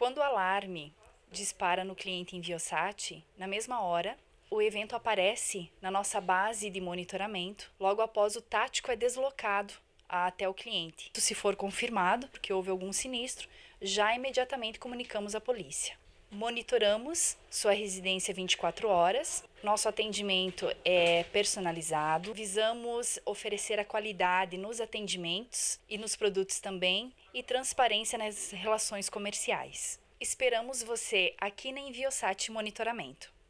Quando o alarme dispara no cliente em Viosat, na mesma hora, o evento aparece na nossa base de monitoramento logo após o tático é deslocado até o cliente. Se for confirmado porque houve algum sinistro, já imediatamente comunicamos à polícia. Monitoramos sua residência 24 horas. Nosso atendimento é personalizado. Visamos oferecer a qualidade nos atendimentos e nos produtos também e transparência nas relações comerciais. Esperamos você aqui na Enviosat Monitoramento.